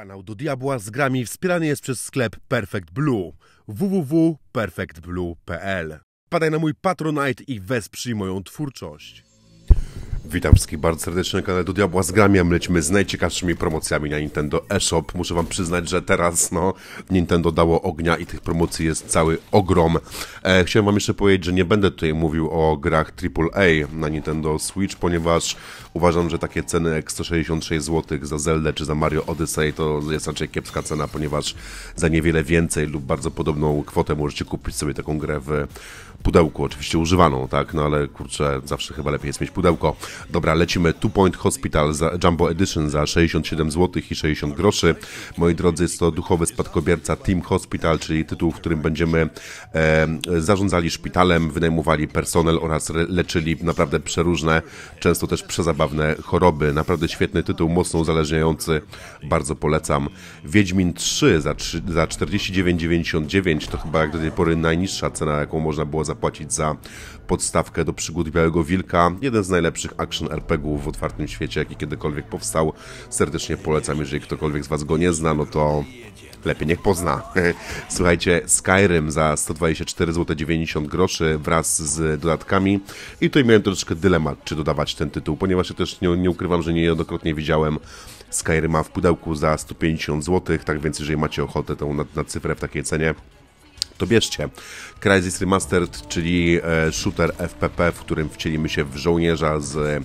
Kanał do Diabła z grami wspierany jest przez sklep Perfect Blue www.perfectblue.pl Padaj na mój Patronite i wesprzyj moją twórczość. Witam wszystkich bardzo serdecznie na kanale Do Diabła z grami, a my lecimy z najciekawszymi promocjami na Nintendo eShop. Muszę wam przyznać, że teraz no, Nintendo dało ognia i tych promocji jest cały ogrom. E, chciałem wam jeszcze powiedzieć, że nie będę tutaj mówił o grach AAA na Nintendo Switch, ponieważ uważam, że takie ceny jak 166 zł za Zelda czy za Mario Odyssey to jest raczej kiepska cena, ponieważ za niewiele więcej lub bardzo podobną kwotę możecie kupić sobie taką grę w pudełku, oczywiście używaną, tak, no ale kurczę, zawsze chyba lepiej jest mieć pudełko. Dobra, lecimy Two Point Hospital za Jumbo Edition za 67 zł i 60 groszy. Moi drodzy, jest to duchowy spadkobierca Team Hospital, czyli tytuł, w którym będziemy e, zarządzali szpitalem, wynajmowali personel oraz leczyli naprawdę przeróżne, często też przezabawne choroby. Naprawdę świetny tytuł, mocno uzależniający, bardzo polecam. Wiedźmin 3 za, za 49,99 to chyba jak do tej pory najniższa cena, jaką można było zapłacić za podstawkę do przygód Białego Wilka. Jeden z najlepszych action RPGów w otwartym świecie, jaki kiedykolwiek powstał. Serdecznie polecam, jeżeli ktokolwiek z Was go nie zna, no to lepiej niech pozna. Słuchajcie, Skyrim za 124 zł 90 groszy wraz z dodatkami. I tutaj miałem troszeczkę dylemat, czy dodawać ten tytuł, ponieważ ja też nie, nie ukrywam, że niejednokrotnie widziałem Skyrim ma w pudełku za 150 zł, tak więc jeżeli macie ochotę tą na, na cyfrę w takiej cenie, to bierzcie. Crisis Remastered, czyli e, shooter FPP, w którym wcielimy się w żołnierza z e,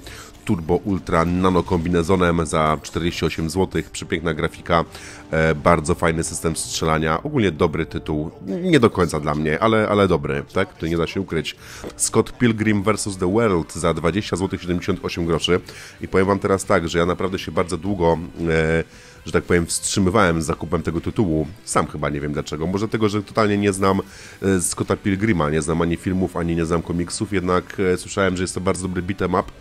Turbo Ultra Nano kombinezonem za 48 zł. Przepiękna grafika, e, bardzo fajny system strzelania. Ogólnie dobry tytuł. Nie do końca dla mnie, ale, ale dobry, tak? To nie da się ukryć. Scott Pilgrim vs. The World za 20 zł 78 groszy. I powiem Wam teraz tak, że ja naprawdę się bardzo długo że tak powiem, wstrzymywałem z zakupem tego tytułu. Sam chyba nie wiem dlaczego. Może tego, że totalnie nie znam e, Scotta Pilgrima, nie znam ani filmów, ani nie znam komiksów, jednak e, słyszałem, że jest to bardzo dobry beat'em up.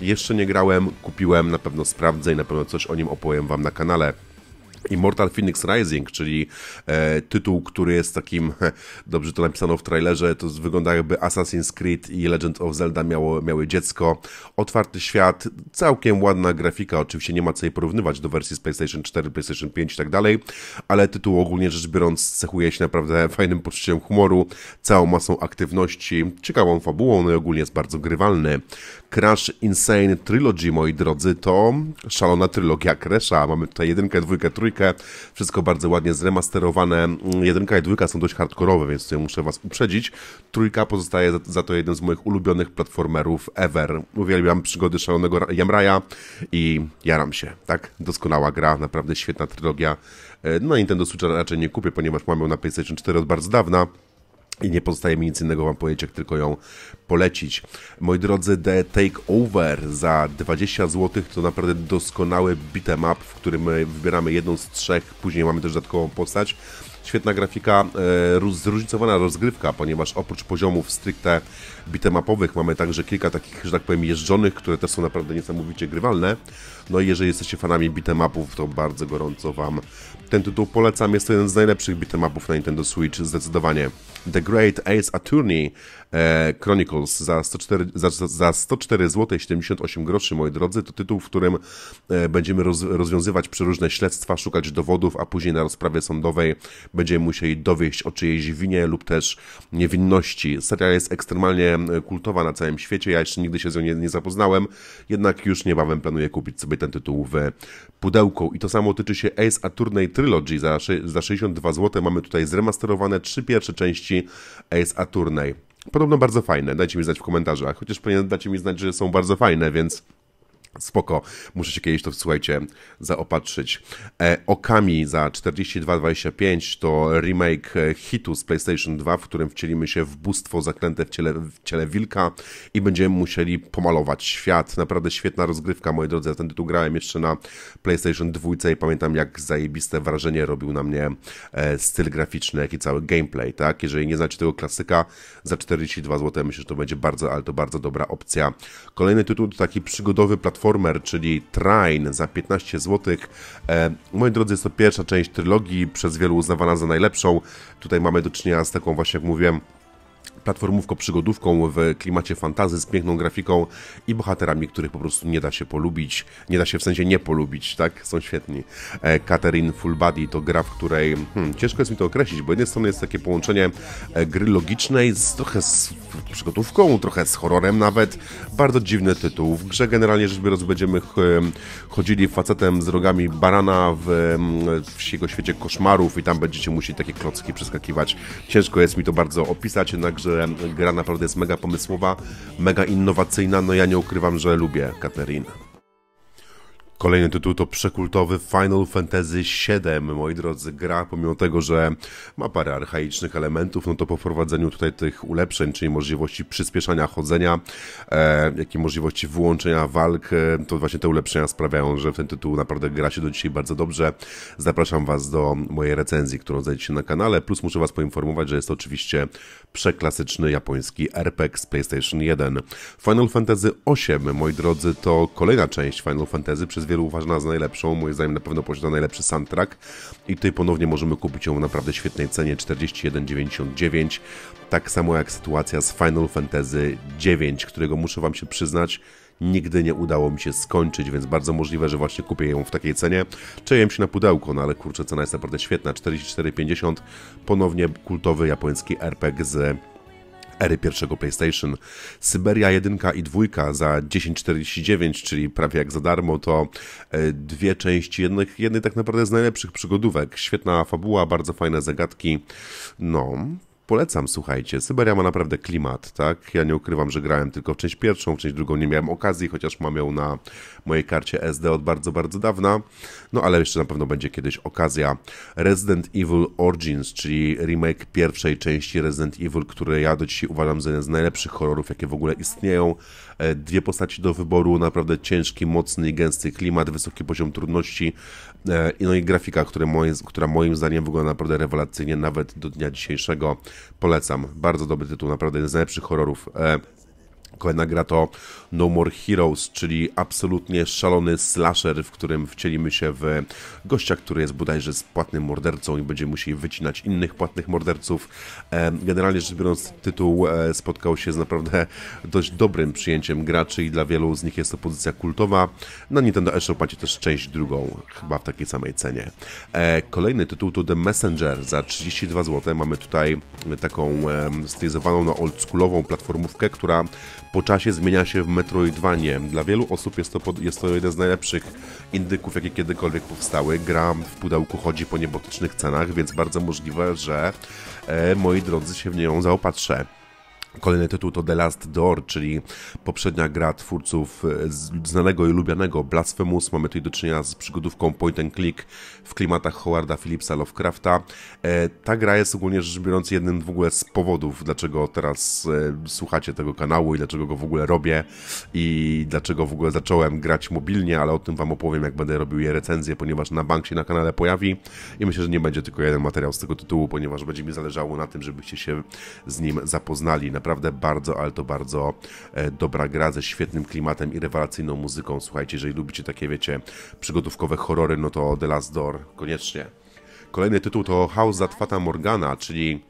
Jeszcze nie grałem, kupiłem, na pewno sprawdzę i na pewno coś o nim opowiem Wam na kanale. Immortal Phoenix Rising, czyli e, tytuł, który jest takim, dobrze to napisano w trailerze, to wygląda jakby Assassin's Creed i Legend of Zelda miało, miały dziecko. Otwarty świat, całkiem ładna grafika, oczywiście nie ma co jej porównywać do wersji z PlayStation 4, PlayStation 5 i tak dalej, ale tytuł ogólnie rzecz biorąc cechuje się naprawdę fajnym poczuciem humoru, całą masą aktywności, ciekawą fabułą, no i ogólnie jest bardzo grywalny. Crash Insane Trilogy, moi drodzy, to szalona trylogia Crash'a. Mamy tutaj jedynkę, dwójkę, trójkę, dwójkę. Wszystko bardzo ładnie zremasterowane. Mm, Jedynka i dwójka są dość hardkorowe, więc tutaj muszę was uprzedzić. Trójka pozostaje za, za to jednym z moich ulubionych platformerów ever. Uwielbiam przygody szalonego Jamraja i jaram się, tak? Doskonała gra, naprawdę świetna trylogia. E, na no, Nintendo Switcha raczej nie kupię, ponieważ mam ją na PlayStation 4 od bardzo dawna. I nie pozostaje mi nic innego wam powiedzieć, jak tylko ją polecić. Moi drodzy, The Takeover za 20 zł to naprawdę doskonały beat'em up, w którym e, wybieramy jedną z trzech, później mamy też dodatkową postać świetna grafika, e, zróżnicowana rozgrywka, ponieważ oprócz poziomów stricte bitemapowych mamy także kilka takich, że tak powiem, jeżdżonych, które też są naprawdę niesamowicie grywalne. No i jeżeli jesteście fanami bitemapów, to bardzo gorąco Wam ten tytuł polecam. Jest to jeden z najlepszych bitemapów na Nintendo Switch, zdecydowanie. The Great Ace Attorney E, Chronicles za 104, za, za 104 zł 78 groszy, moi drodzy. To tytuł, w którym e, będziemy roz, rozwiązywać przeróżne śledztwa, szukać dowodów, a później na rozprawie sądowej będziemy musieli dowieść o czyjejś winie lub też niewinności. Seria jest ekstremalnie e, kultowa na całym świecie. Ja jeszcze nigdy się z nią nie, nie zapoznałem, jednak już niebawem planuję kupić sobie ten tytuł w pudełku. I to samo tyczy się Ace Attorney Trilogy za, za 62 zł. Mamy tutaj zremasterowane trzy pierwsze części Ace Attorney. Podobno bardzo fajne, dajcie mi znać w komentarzach, chociaż powinien dacie mi znać, że są bardzo fajne, więc Spoko, muszę się kiedyś to, słuchajcie, zaopatrzyć. E, Okami za 42,25 to remake e, hitu z PlayStation 2, w którym wcielimy się w bóstwo zaklęte w ciele, w ciele wilka i będziemy musieli pomalować świat. Naprawdę świetna rozgrywka, moi drodzy. Ja ten tytuł grałem jeszcze na PlayStation 2 i pamiętam, jak zajebiste wrażenie robił na mnie e, styl graficzny, jak i cały gameplay, tak? Jeżeli nie znacie tego klasyka, za 42 zł myślę, że to będzie bardzo, ale to bardzo dobra opcja. Kolejny tytuł to taki przygodowy platform czyli Train za 15 zł. E, moi drodzy, jest to pierwsza część trylogii, przez wielu uznawana za najlepszą. Tutaj mamy do czynienia z taką właśnie, jak mówiłem, platformówko-przygodówką w klimacie fantazy z piękną grafiką i bohaterami, których po prostu nie da się polubić, nie da się w sensie nie polubić, tak? Są świetni. E, Catherine Full Body to gra, w której hmm, ciężko jest mi to określić, bo jednej strony jest takie połączenie e, gry logicznej z trochę z przygodówką, trochę z horrorem nawet. Bardzo dziwny tytuł. W grze generalnie rzecz biorąc będziemy chodzili facetem z rogami barana w, w jego świecie koszmarów i tam będziecie musieli takie klocki przeskakiwać. Ciężko jest mi to bardzo opisać, jednakże że gra naprawdę jest mega pomysłowa, mega innowacyjna. No ja nie ukrywam, że lubię Katerinę. Kolejny tytuł to przekultowy Final Fantasy VII, moi drodzy, gra, pomimo tego, że ma parę archaicznych elementów, no to po wprowadzeniu tutaj tych ulepszeń, czyli możliwości przyspieszania chodzenia, e, jak i możliwości wyłączenia walk, e, to właśnie te ulepszenia sprawiają, że w ten tytuł naprawdę gra się do dzisiaj bardzo dobrze. Zapraszam Was do mojej recenzji, którą znajdziecie na kanale, plus muszę Was poinformować, że jest to oczywiście przeklasyczny japoński RPG z PlayStation 1. Final Fantasy VIII, moi drodzy, to kolejna część Final Fantasy przez wiele wielu uważana za najlepszą. Moim zdaniem na pewno posiada najlepszy soundtrack. I tutaj ponownie możemy kupić ją w naprawdę świetnej cenie 41,99. Tak samo jak sytuacja z Final Fantasy IX, którego muszę Wam się przyznać, nigdy nie udało mi się skończyć, więc bardzo możliwe, że właśnie kupię ją w takiej cenie. Czejem się na pudełko, no ale kurczę, cena jest naprawdę świetna. 44,50. Ponownie kultowy japoński RPG z ery pierwszego PlayStation. Syberia 1 i 2 za 10,49, czyli prawie jak za darmo, to e, dwie części jednej, jednej tak naprawdę z najlepszych przygodówek. Świetna fabuła, bardzo fajne zagadki. No, polecam, słuchajcie. Syberia ma naprawdę klimat, tak? Ja nie ukrywam, że grałem tylko w część pierwszą, w część drugą nie miałem okazji, chociaż mam ją na mojej karcie SD od bardzo, bardzo dawna. No ale jeszcze na pewno będzie kiedyś okazja. Resident Evil Origins, czyli remake pierwszej części Resident Evil, które ja do dzisiaj uważam za jeden z najlepszych horrorów, jakie w ogóle istnieją. E, dwie postaci do wyboru, naprawdę ciężki, mocny i gęsty klimat, wysoki poziom trudności, e, no i grafika, która moim, która moim zdaniem wygląda naprawdę rewelacyjnie, nawet do dnia dzisiejszego. Polecam. Bardzo dobry tytuł, naprawdę jeden z najlepszych horrorów e, Kolejna gra to No More Heroes, czyli absolutnie szalony slasher, w którym wcielimy się w gościa, który jest bodajże z płatnym mordercą i będzie musi wycinać innych płatnych morderców. E, generalnie rzecz biorąc, tytuł e, spotkał się z naprawdę dość dobrym przyjęciem graczy i dla wielu z nich jest to pozycja kultowa. Na Nintendo eShop macie też część drugą, chyba w takiej samej cenie. E, kolejny tytuł to The Messenger za 32 zł. Mamy tutaj taką stylizowaną na no, oldschoolową platformówkę, która po czasie zmienia się w Metroidvanie. Dla wielu osób jest to, jest to jeden z najlepszych indyków, jakie kiedykolwiek powstały. Gra w pudełku chodzi po niebotycznych cenach, więc bardzo możliwe, że e, moi drodzy się w nią zaopatrzę. Kolejny tytuł to The Last Door, czyli poprzednia gra twórców e, znanego i lubianego Blasphemous. Mamy tutaj do czynienia z przygodówką point and click w klimatach Howarda Phillipsa Lovecrafta. E, ta gra jest ogólnie rzecz biorąc jednym w ogóle z powodów, dlaczego teraz e, słuchacie tego kanału i dlaczego go w ogóle robię i dlaczego w ogóle zacząłem grać mobilnie, ale o tym wam opowiem, jak będę robił je recenzję, ponieważ na bank się na kanale pojawi i myślę, że nie będzie tylko jeden materiał z tego tytułu, ponieważ będzie mi zależało na tym, żebyście się z nim zapoznali. Na naprawdę bardzo, ale to bardzo e, dobra gra ze świetnym klimatem i rewelacyjną muzyką. Słuchajcie, jeżeli lubicie takie, wiecie, przygotówkowe horrory, no to The Last Door koniecznie. Kolejny tytuł to House Fata Morgana, czyli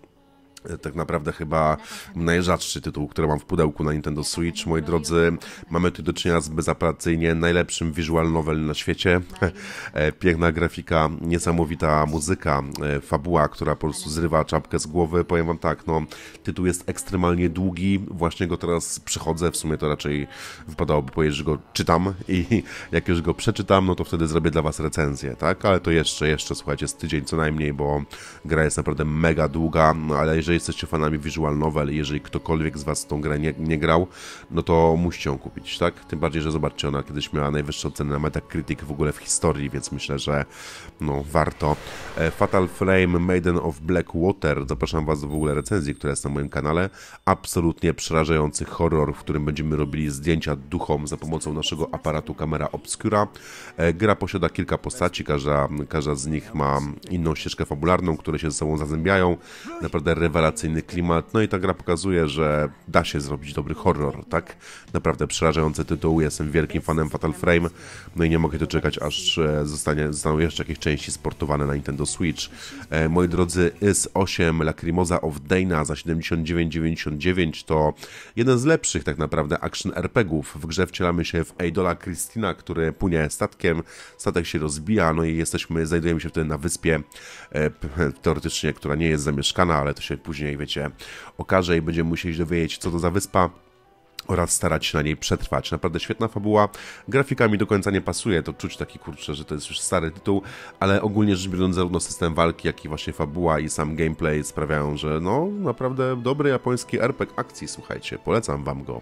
E, tak naprawdę chyba najrzadszy tytuł, który mam w pudełku na Nintendo Switch. Moi drodzy, mamy tu do czynienia z bezapelacyjnie najlepszym visual novel na świecie. E, piękna grafika, niesamowita muzyka, e, fabuła, która po prostu zrywa czapkę z głowy. Powiem wam tak, no, tytuł jest ekstremalnie długi, właśnie go teraz przechodzę, w sumie to raczej wypadałoby powiedzieć, że go czytam i jak już go przeczytam, no to wtedy zrobię dla was recenzję, tak? Ale to jeszcze, jeszcze, słuchajcie, z tydzień co najmniej, bo gra jest naprawdę mega długa, no, ale jeżeli jesteście fanami visual novel, jeżeli ktokolwiek z Was tą grę nie, nie grał, no to musicie ją kupić, tak? Tym bardziej, że zobaczcie, ona kiedyś miała najwyższą cenę na Metacritic w ogóle w historii, więc myślę, że no warto. E, Fatal Frame Maiden of Black Water, zapraszam Was do w ogóle recenzji, która jest na moim kanale. Absolutnie przerażający horror, w którym będziemy robili zdjęcia duchom za pomocą naszego aparatu kamera obscura. E, gra posiada kilka postaci, każda, każda z nich ma inną ścieżkę fabularną, które się ze sobą zazębiają. Naprawdę rewelacyjnie rewelacyjny klimat. No i ta gra pokazuje, że da się zrobić dobry horror, tak? Naprawdę przerażający tytuł. Jestem wielkim fanem Fatal Frame. No i nie mogę doczekać, aż e, zostanie, zostaną jeszcze jakieś części sportowane na Nintendo Switch. E, moi drodzy, s 8 Lacrimosa of Dana za 79,99 to jeden z lepszych tak naprawdę action RPGów. W grze wcielamy się w Eidola Christina, który płynie statkiem. Statek się rozbija, no i jesteśmy, znajdujemy się wtedy na wyspie e, teoretycznie, która nie jest zamieszkana, ale to się później później, wiecie, okaże i będziemy musieli dowiedzieć, co to za wyspa oraz starać się na niej przetrwać. Naprawdę świetna fabuła, grafikami do końca nie pasuje, to czuć taki kurczę, że to jest już stary tytuł, ale ogólnie rzecz biorąc zarówno system walki, jak i właśnie fabuła i sam gameplay sprawiają, że no naprawdę dobry japoński RPG akcji, słuchajcie, polecam wam go.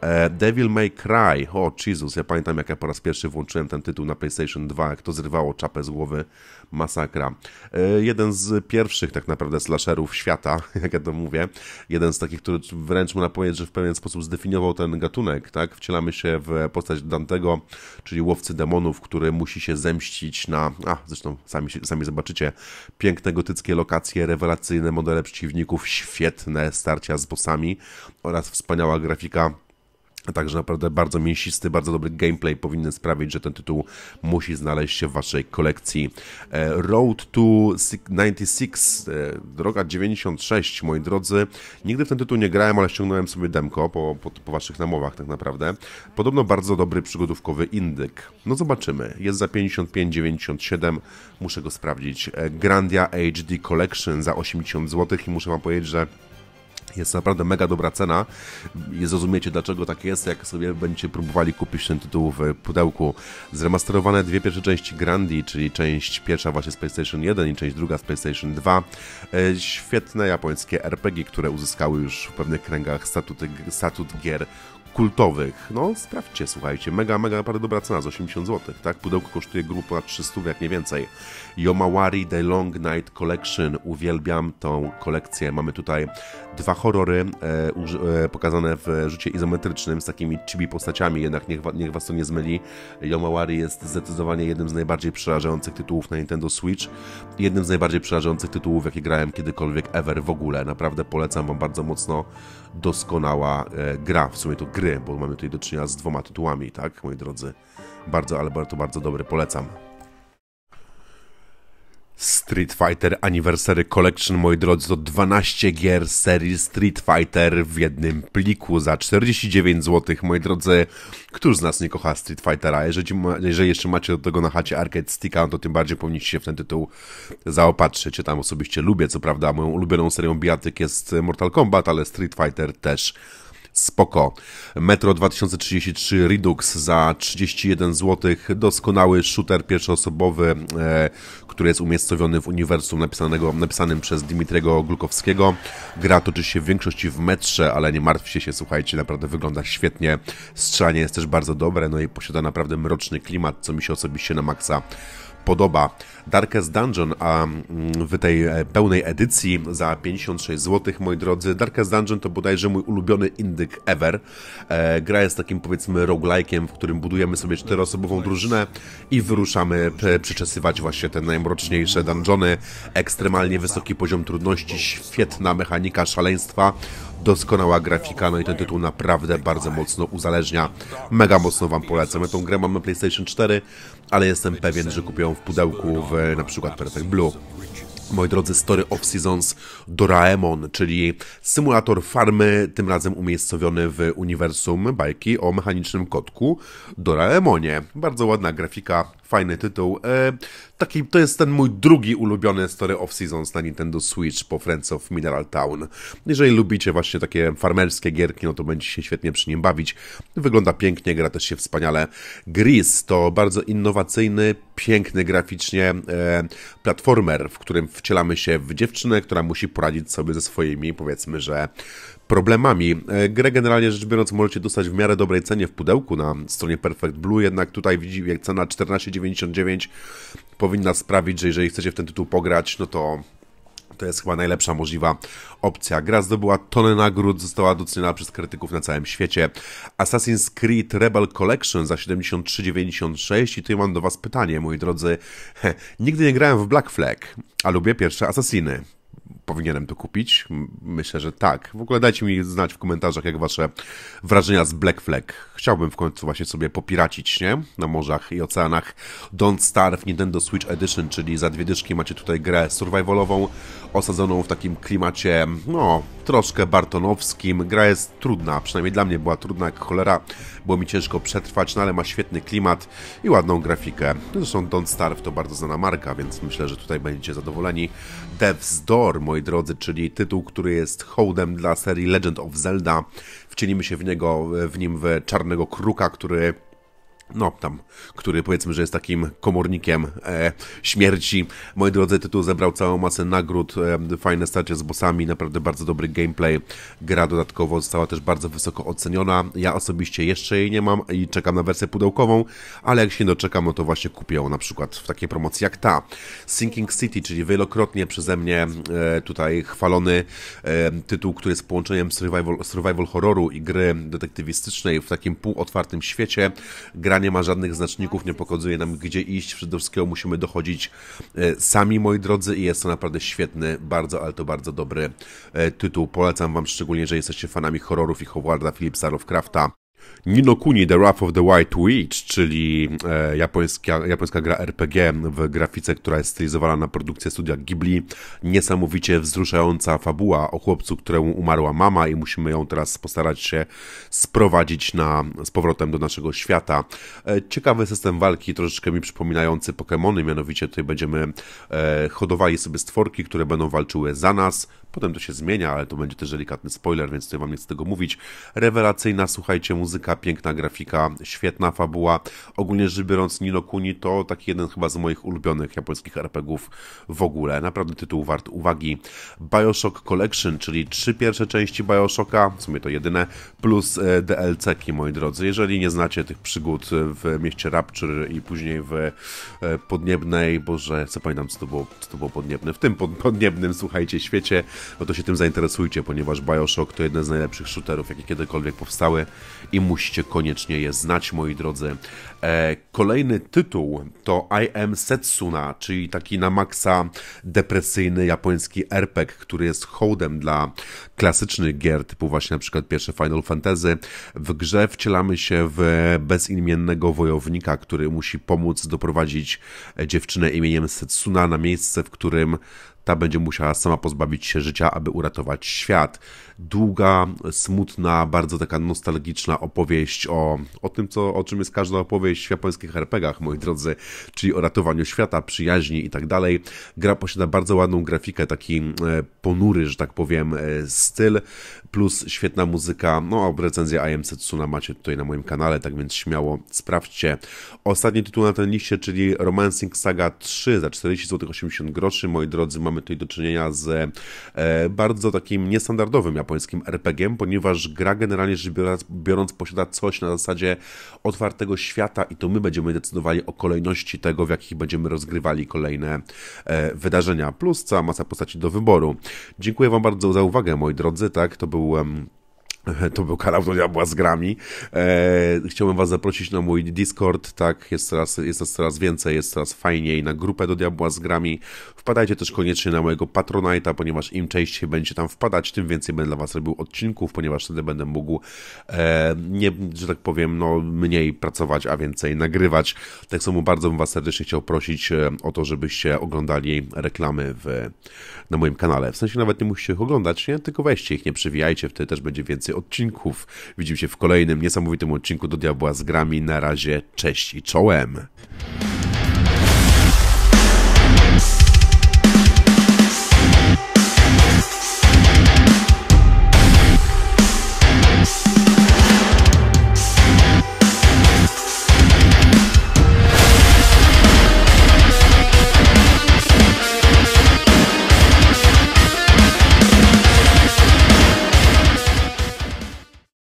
E, Devil May Cry, o oh, Jezus, ja pamiętam jak ja po raz pierwszy włączyłem ten tytuł na PlayStation 2, jak to zrywało czapę z głowy, masakra. E, jeden z pierwszych tak naprawdę slasherów świata, jak ja to mówię. Jeden z takich, który wręcz można powiedzieć, że w pewien sposób zdefiniował ten gatunek, tak? Wcielamy się w postać Dantego, czyli łowcy demonów, który musi się zemścić na, a zresztą sami, sami zobaczycie, piękne gotyckie lokacje, rewelacyjne modele przeciwników, świetne starcia z bossami oraz wspaniała grafika Także naprawdę bardzo mięsisty, bardzo dobry gameplay powinien sprawić, że ten tytuł musi znaleźć się w waszej kolekcji. E, Road to 96, e, droga 96, moi drodzy. Nigdy w ten tytuł nie grałem, ale ściągnąłem sobie demko po, po, po waszych namowach tak naprawdę. Podobno bardzo dobry przygodówkowy indyk. No zobaczymy. Jest za 55,97. Muszę go sprawdzić. E, Grandia HD Collection za 80 zł i muszę wam powiedzieć, że jest naprawdę mega dobra cena i zrozumiecie dlaczego tak jest, jak sobie będziecie próbowali kupić ten tytuł w pudełku. Zremasterowane dwie pierwsze części Grandi, czyli część pierwsza właśnie z PlayStation 1 i część druga z PlayStation 2. E, świetne japońskie RPG, które uzyskały już w pewnych kręgach statut, statut gier kultowych. No, sprawdźcie, słuchajcie. Mega, mega, naprawdę dobra cena, z 80 zł, tak? Pudełko kosztuje grupa 300, jak nie więcej. Yomawari The Long Night Collection. Uwielbiam tą kolekcję. Mamy tutaj dwa horrory e, e, pokazane w rzucie izometrycznym z takimi chibi postaciami, jednak niech, niech was to nie zmyli. Yomawari jest zdecydowanie jednym z najbardziej przerażających tytułów na Nintendo Switch. Jednym z najbardziej przerażających tytułów, jakie grałem kiedykolwiek ever w ogóle. Naprawdę polecam wam bardzo mocno. Doskonała e, gra. W sumie to gra gry, bo mamy tutaj do czynienia z dwoma tytułami, tak, moi drodzy. Bardzo, ale to bardzo dobry, polecam. Street Fighter Anniversary Collection, moi drodzy, to 12 gier serii Street Fighter w jednym pliku za 49 zł, moi drodzy. Któż z nas nie kocha Street Fightera? Jeżeli, ma, jeżeli jeszcze macie do tego na chacie Arcade Sticka, no to tym bardziej powinniście się w ten tytuł zaopatrzyć. Ja tam osobiście lubię, co prawda, moją ulubioną serią bijatyk jest Mortal Kombat, ale Street Fighter też spoko. Metro 2033 Redux za 31 zł, doskonały shooter pierwszoosobowy, e, który jest umiejscowiony w uniwersum napisanego, napisanym przez Dimitriego Glukowskiego. Gra toczy się w większości w metrze, ale nie martwcie się, słuchajcie, naprawdę wygląda świetnie. Strzelanie jest też bardzo dobre, no i posiada naprawdę mroczny klimat, co mi się osobiście na maksa podoba. Darkest Dungeon, a mm, w tej e, pełnej edycji za 56 zł, moi drodzy, Darkest Dungeon to bodajże mój ulubiony indyk ever. E, gra jest takim powiedzmy roguelike'iem, w którym budujemy sobie czteroosobową drużynę i wyruszamy przeczesywać właśnie te najmroczniejsze dungeony. Ekstremalnie wysoki poziom trudności, świetna mechanika szaleństwa, doskonała grafika, no i ten tytuł naprawdę bardzo mocno uzależnia. Mega mocno Wam polecam. Ja tą grę mamy PlayStation 4, ale jestem pewien, że kupią w pudełku w na przykład Perfect Blue. Moi drodzy, Story of Seasons Doraemon, czyli symulator farmy, tym razem umiejscowiony w uniwersum bajki o mechanicznym kotku Doraemonie. Bardzo ładna grafika, fajny tytuł. E, taki, to jest ten mój drugi ulubiony Story of Seasons na Nintendo Switch po Friends of Mineral Town. Jeżeli lubicie właśnie takie farmerskie gierki, no to będziecie się świetnie przy nim bawić. Wygląda pięknie, gra też się wspaniale. Gris to bardzo innowacyjny, piękny graficznie e, platformer, w którym wcielamy się w dziewczynę, która musi poradzić sobie ze swoimi, powiedzmy, że problemami. E, grę generalnie rzecz biorąc możecie dostać w miarę dobrej cenie w pudełku na stronie Perfect Blue, jednak tutaj widzimy jak cena 14,99 powinna sprawić, że jeżeli chcecie w ten tytuł pograć, no to to jest chyba najlepsza możliwa opcja. Gra zdobyła tonę nagród, została doceniona przez krytyków na całym świecie. Assassin's Creed Rebel Collection za 73,96 i tutaj mam do Was pytanie, moi drodzy. Nigdy nie grałem w Black Flag, a lubię pierwsze Assassiny powinienem to kupić? Myślę, że tak. W ogóle dajcie mi znać w komentarzach, jak wasze wrażenia z Black Flag. Chciałbym w końcu właśnie sobie popiracić, nie? Na morzach i oceanach. Don't Starve Nintendo Switch Edition, czyli za dwie dyszki macie tutaj grę survivalową, osadzoną w takim klimacie, no, troszkę bartonowskim. Gra jest trudna, przynajmniej dla mnie była trudna jak cholera, było mi ciężko przetrwać, no ale ma świetny klimat i ładną grafikę. Zresztą Don't Starve to bardzo znana marka, więc myślę, że tutaj będziecie zadowoleni. Death's Door, moi drodzy, czyli tytuł, który jest hołdem dla serii Legend of Zelda. Wcielimy się w niego, w nim w czarnego kruka, który no tam, który powiedzmy, że jest takim komornikiem e, śmierci. Moi drodzy, tytuł zebrał całą masę nagród, e, fajne starcie z bossami, naprawdę bardzo dobry gameplay. Gra dodatkowo została też bardzo wysoko oceniona. Ja osobiście jeszcze jej nie mam i czekam na wersję pudełkową, ale jak się doczekam, no to właśnie kupię ją na przykład w takiej promocji jak ta. Sinking City, czyli wielokrotnie przeze mnie e, tutaj chwalony e, tytuł, który jest połączeniem survival, survival horroru i gry detektywistycznej w takim półotwartym świecie. Gra nie ma żadnych znaczników, nie pokazuje nam gdzie iść, przede wszystkim musimy dochodzić e, sami, moi drodzy, i jest to naprawdę świetny, bardzo, ale to bardzo dobry e, tytuł. Polecam Wam szczególnie, że jesteście fanami horrorów i Howarda Phillipsa Lovecrafta, Ninokuni The Wrath of the White Witch, czyli e, japońska, japońska gra RPG w grafice, która jest stylizowana na produkcję studia Ghibli. Niesamowicie wzruszająca fabuła o chłopcu, któremu umarła mama i musimy ją teraz postarać się sprowadzić na, z powrotem do naszego świata. E, ciekawy system walki, troszeczkę mi przypominający Pokémony, mianowicie tutaj będziemy e, hodowali sobie stworki, które będą walczyły za nas. Potem to się zmienia, ale to będzie też delikatny spoiler, więc tutaj wam nie chcę tego mówić. Rewelacyjna, słuchajcie, muzyka muzyka, piękna grafika, świetna fabuła. Ogólnie rzecz biorąc, Nino Kuni to taki jeden chyba z moich ulubionych japońskich RPGów w ogóle. Naprawdę tytuł wart uwagi. Bioshock Collection, czyli trzy pierwsze części Bioshocka, w sumie to jedyne, plus e, DLC-ki, moi drodzy. Jeżeli nie znacie tych przygód w mieście Rapture i później w e, podniebnej, boże, co pamiętam, co to było, co to było podniebne, w tym pod, podniebnym, słuchajcie, świecie, no to się tym zainteresujcie, ponieważ Bioshock to jeden z najlepszych shooterów, jakie kiedykolwiek powstały i musicie koniecznie je znać, moi drodzy. E, kolejny tytuł to I Am Setsuna, czyli taki na maksa depresyjny japoński RPG, który jest hołdem dla klasycznych gier, typu właśnie na przykład pierwsze Final Fantasy. W grze wcielamy się w bezimiennego wojownika, który musi pomóc doprowadzić dziewczynę imieniem Setsuna na miejsce, w którym ta będzie musiała sama pozbawić się życia, aby uratować świat. Długa, smutna, bardzo taka nostalgiczna opowieść o, o tym, co, o czym jest każda opowieść w japońskich RPGach, moi drodzy, czyli o ratowaniu świata, przyjaźni i tak dalej. Gra posiada bardzo ładną grafikę, taki e, ponury, że tak powiem, e, styl, plus świetna muzyka. No a recenzję IM Setsuna macie tutaj na moim kanale, tak więc śmiało sprawdźcie. Ostatni tytuł na ten liście, czyli Romancing Saga 3 za 40,80 zł groszy, moi drodzy, mam mamy tutaj do czynienia z e, bardzo takim niestandardowym japońskim rpg ponieważ gra generalnie rzecz biorąc, biorąc posiada coś na zasadzie otwartego świata i to my będziemy decydowali o kolejności tego, w jakich będziemy rozgrywali kolejne e, wydarzenia. Plus cała masa postaci do wyboru. Dziękuję Wam bardzo za uwagę, moi drodzy. Tak, to był To był kanał do diabła z grami. E, chciałbym was zaprosić na mój Discord, tak, jest coraz, jest nas coraz więcej, jest coraz fajniej, na grupę do diabła z grami. Wpadajcie też koniecznie na mojego Patronite'a, ponieważ im częściej będziecie tam wpadać, tym więcej będę dla was robił odcinków, ponieważ wtedy będę mógł, e, nie, że tak powiem, no mniej pracować, a więcej nagrywać. Tak samo bardzo bym was serdecznie chciał prosić e, o to, żebyście oglądali reklamy w, na moim kanale. W sensie nawet nie musicie ich oglądać, nie? tylko weźcie ich, nie przywijajcie, wtedy też będzie więcej więcej odcinków. Widzimy się w kolejnym niesamowitym odcinku do Diabła z grami. Na razie cześć i czołem!